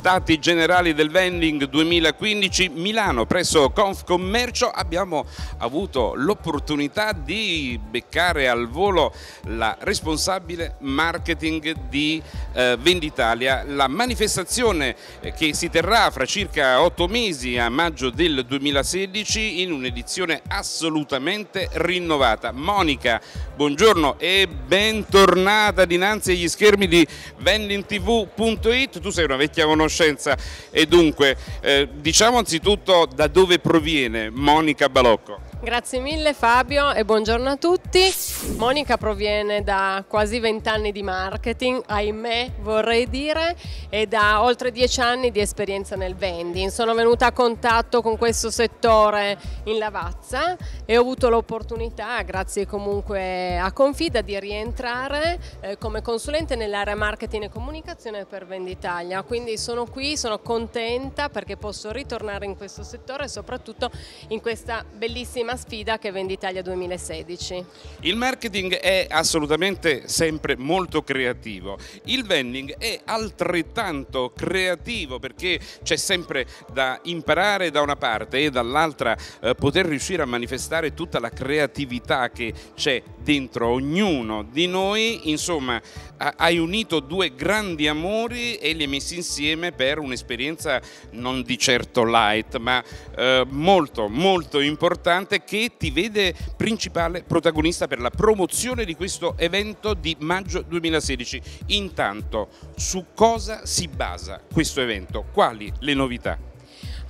Stati Generali del Vending 2015 Milano presso Confcommercio abbiamo avuto l'opportunità di beccare al volo la responsabile marketing di eh, Venditalia, la manifestazione eh, che si terrà fra circa otto mesi a maggio del 2016 in un'edizione assolutamente rinnovata. Monica, buongiorno e bentornata dinanzi agli schermi di vendingtv.it, tu sei una vecchia conoscenza conoscenza e dunque eh, diciamo anzitutto da dove proviene Monica Balocco? Grazie mille Fabio e buongiorno a tutti. Monica proviene da quasi 20 anni di marketing, ahimè vorrei dire, e da oltre 10 anni di esperienza nel vending. Sono venuta a contatto con questo settore in Lavazza e ho avuto l'opportunità, grazie comunque a Confida, di rientrare eh, come consulente nell'area marketing e comunicazione per Venditalia. Quindi sono qui, sono contenta perché posso ritornare in questo settore e soprattutto in questa bellissima prossima sfida che è Venditalia 2016. Il marketing è assolutamente sempre molto creativo, il vending è altrettanto creativo perché c'è sempre da imparare da una parte e dall'altra eh, poter riuscire a manifestare tutta la creatività che c'è dentro ognuno di noi, insomma hai unito due grandi amori e li hai messi insieme per un'esperienza non di certo light ma eh, molto molto importante che ti vede principale protagonista per la promozione di questo evento di maggio 2016. Intanto, su cosa si basa questo evento? Quali le novità?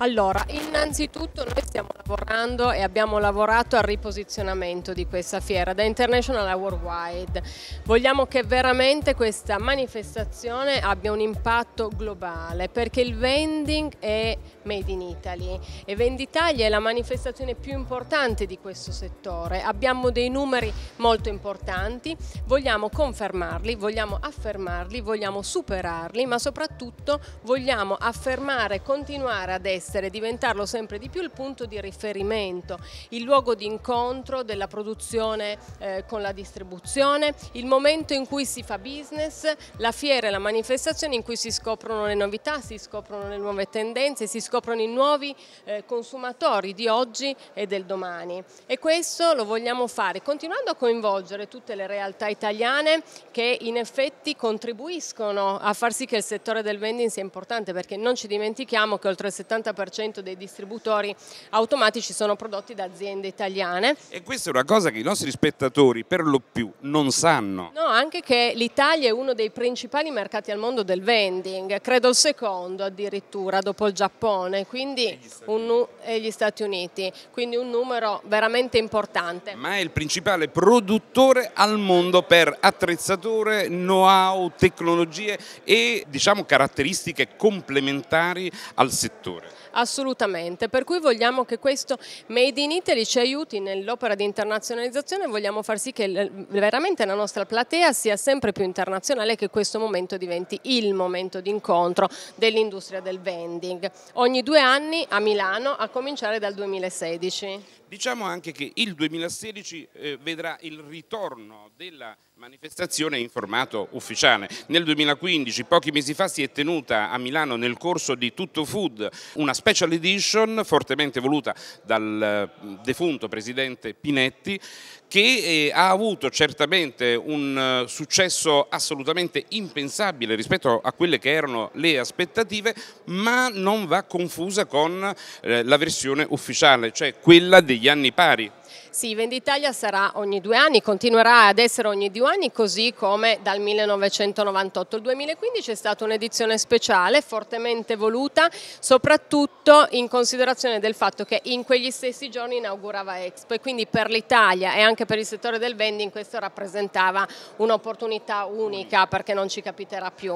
Allora, innanzitutto noi stiamo lavorando e abbiamo lavorato al riposizionamento di questa fiera da international a worldwide. Vogliamo che veramente questa manifestazione abbia un impatto globale perché il vending è made in Italy e Venditalia è la manifestazione più importante di questo settore. Abbiamo dei numeri molto importanti, vogliamo confermarli, vogliamo affermarli, vogliamo superarli, ma soprattutto vogliamo affermare, continuare ad essere essere diventarlo sempre di più il punto di riferimento, il luogo di incontro della produzione eh, con la distribuzione, il momento in cui si fa business, la fiera e la manifestazione in cui si scoprono le novità, si scoprono le nuove tendenze, si scoprono i nuovi eh, consumatori di oggi e del domani. E questo lo vogliamo fare continuando a coinvolgere tutte le realtà italiane che in effetti contribuiscono a far sì che il settore del vending sia importante perché non ci dimentichiamo che oltre il 70% 90% dei distributori automatici sono prodotti da aziende italiane. E questa è una cosa che i nostri spettatori per lo più non sanno. No, anche che l'Italia è uno dei principali mercati al mondo del vending, credo il secondo addirittura dopo il Giappone quindi un, e gli Stati Uniti, quindi un numero veramente importante. Ma è il principale produttore al mondo per attrezzature, know-how, tecnologie e diciamo caratteristiche complementari al settore assolutamente, per cui vogliamo che questo Made in Italy ci aiuti nell'opera di internazionalizzazione, vogliamo far sì che veramente la nostra platea sia sempre più internazionale e che questo momento diventi il momento d'incontro dell'industria del vending. Ogni due anni a Milano, a cominciare dal 2016. Diciamo anche che il 2016 eh, vedrà il ritorno della manifestazione in formato ufficiale. Nel 2015, pochi mesi fa, si è tenuta a Milano nel corso di Tutto Food una special edition fortemente voluta dal eh, defunto presidente Pinetti che eh, ha avuto certamente un eh, successo assolutamente impensabile rispetto a quelle che erano le aspettative, ma non va confusa con la versione ufficiale, cioè quella degli anni pari. Sì, Venditalia sarà ogni due anni, continuerà ad essere ogni due anni così come dal 1998. Il 2015 è stata un'edizione speciale, fortemente voluta, soprattutto in considerazione del fatto che in quegli stessi giorni inaugurava Expo e quindi per l'Italia e anche per il settore del vending questo rappresentava un'opportunità unica perché non ci capiterà più.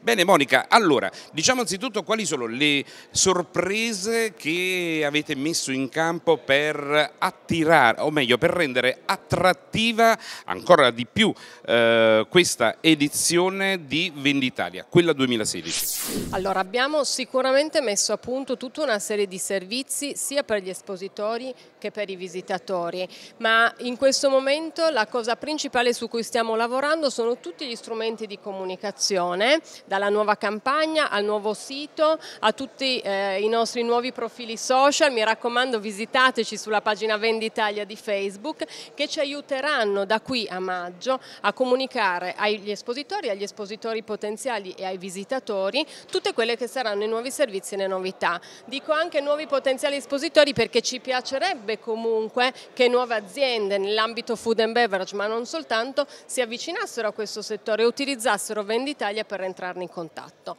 Bene Monica, allora diciamo anzitutto quali sono le sorprese che avete messo in campo per attirare, o meglio per rendere attrattiva ancora di più eh, questa edizione di Venditalia, quella 2016. Allora abbiamo sicuramente messo a punto tutta una serie di servizi sia per gli espositori che per i visitatori, ma in questo momento la cosa principale su cui stiamo lavorando sono tutti gli strumenti di comunicazione dalla nuova campagna al nuovo sito, a tutti eh, i nostri nuovi profili social. Mi raccomando visitateci sulla pagina Venditalia di Facebook che ci aiuteranno da qui a maggio a comunicare agli espositori, agli espositori potenziali e ai visitatori tutte quelle che saranno i nuovi servizi e le novità. Dico anche nuovi potenziali espositori perché ci piacerebbe comunque che nuove aziende nell'ambito food and beverage ma non soltanto si avvicinassero a questo settore e utilizzassero Venditalia per entrare entrarne in contatto.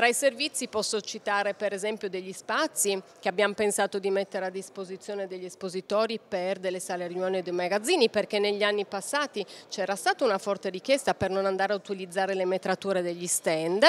Tra i servizi posso citare per esempio degli spazi che abbiamo pensato di mettere a disposizione degli espositori per delle sale riunioni e dei magazzini perché negli anni passati c'era stata una forte richiesta per non andare a utilizzare le metrature degli stand.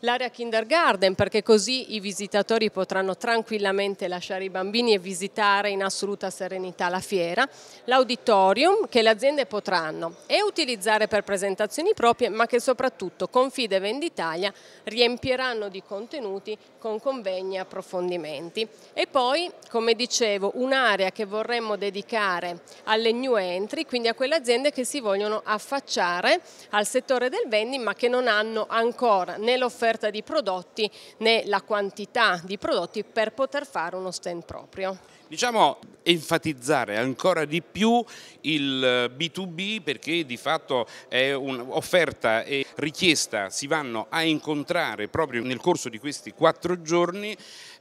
L'area kindergarten perché così i visitatori potranno tranquillamente lasciare i bambini e visitare in assoluta serenità la fiera. L'auditorium che le aziende potranno e utilizzare per presentazioni proprie ma che soprattutto con Confide Venditalia riempiranno anno di contenuti con convegni e approfondimenti. E poi, come dicevo, un'area che vorremmo dedicare alle new entry, quindi a quelle aziende che si vogliono affacciare al settore del vending ma che non hanno ancora né l'offerta di prodotti né la quantità di prodotti per poter fare uno stand proprio diciamo enfatizzare ancora di più il B2B eh, perché di fatto è un'offerta e richiesta si vanno a incontrare proprio nel corso di questi quattro giorni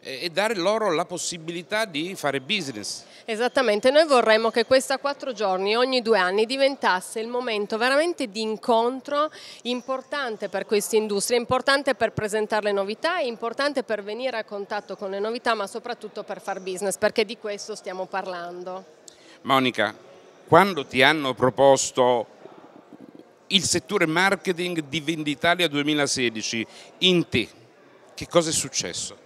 e dare loro la possibilità di fare business. Esattamente, noi vorremmo che questa quattro giorni ogni due anni diventasse il momento veramente di incontro importante per questa industria, importante per presentare le novità, importante per venire a contatto con le novità ma soprattutto per far business perché di questo stiamo parlando. Monica, quando ti hanno proposto il settore marketing di Venditalia 2016 in te, che cosa è successo?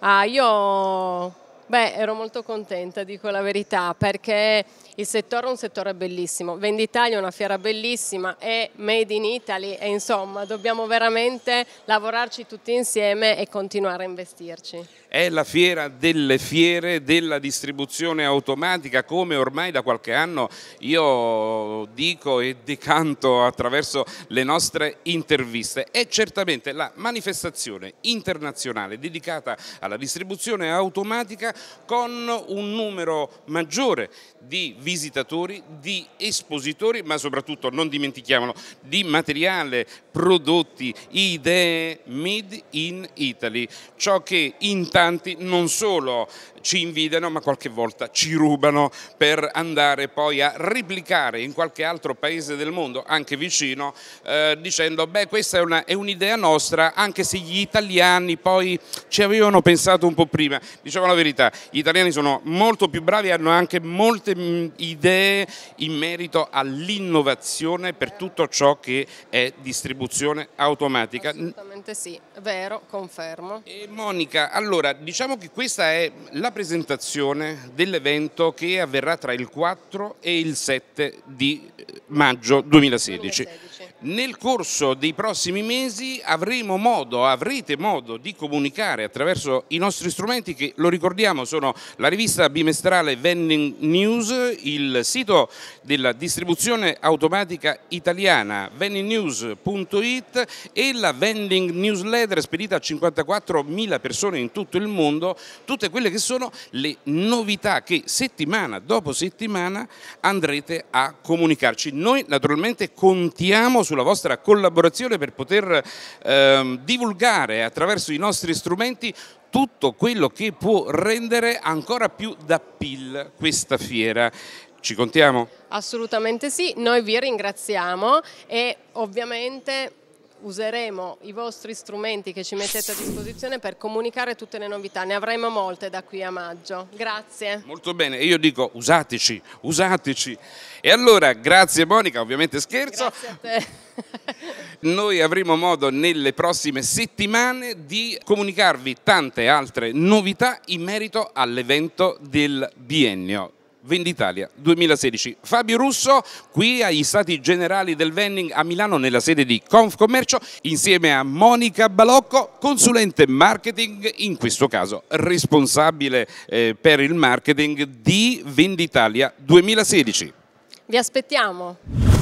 Ah, io beh, ero molto contenta, dico la verità, perché il settore è un settore bellissimo. Venditalia è una fiera bellissima, è made in Italy e insomma dobbiamo veramente lavorarci tutti insieme e continuare a investirci è la fiera delle fiere della distribuzione automatica come ormai da qualche anno io dico e decanto attraverso le nostre interviste. È certamente la manifestazione internazionale dedicata alla distribuzione automatica con un numero maggiore di visitatori, di espositori, ma soprattutto non dimentichiamolo, di materiale, prodotti, idee made in Italy, ciò che intanto importanti non solo ci invidiano ma qualche volta ci rubano per andare poi a replicare in qualche altro paese del mondo, anche vicino, eh, dicendo beh questa è, un'idea nostra anche se gli italiani poi ci avevano pensato un po' prima. Diciamo la verità, gli italiani sono molto più bravi e hanno anche molte mm, idee in merito all'innovazione per tutto ciò che è distribuzione automatica. Assolutamente sì, vero, confermo. E Monica, allora diciamo che questa è la presentazione dell'evento che avverrà tra il 4 e il 7 di eh, maggio 2016. 2016. Nel corso dei prossimi mesi avremo modo, avrete modo di comunicare attraverso i nostri strumenti che, lo ricordiamo, sono la rivista bimestrale Vending News, il sito della distribuzione automatica italiana vendingnews.it e la vending newsletter spedita a 54.000 persone in tutto il mondo, tutte quelle che sono le novità che settimana dopo settimana andrete a comunicarci. Noi naturalmente contiamo su sulla vostra collaborazione per poter ehm, divulgare attraverso i nostri strumenti tutto quello che può rendere ancora più da PIL questa fiera. Ci contiamo? Assolutamente sì, noi vi ringraziamo e ovviamente useremo i vostri strumenti che ci mettete a disposizione per comunicare tutte le novità, ne avremo molte da qui a maggio. Grazie. Molto bene, io dico usateci, usateci. E allora, grazie Monica, ovviamente scherzo. Grazie a te. Noi avremo modo nelle prossime settimane di comunicarvi tante altre novità in merito all'evento del biennio. Venditalia 2016. Fabio Russo qui agli Stati Generali del Vending a Milano nella sede di Confcommercio insieme a Monica Balocco, consulente marketing, in questo caso responsabile eh, per il marketing di Venditalia 2016. Vi aspettiamo!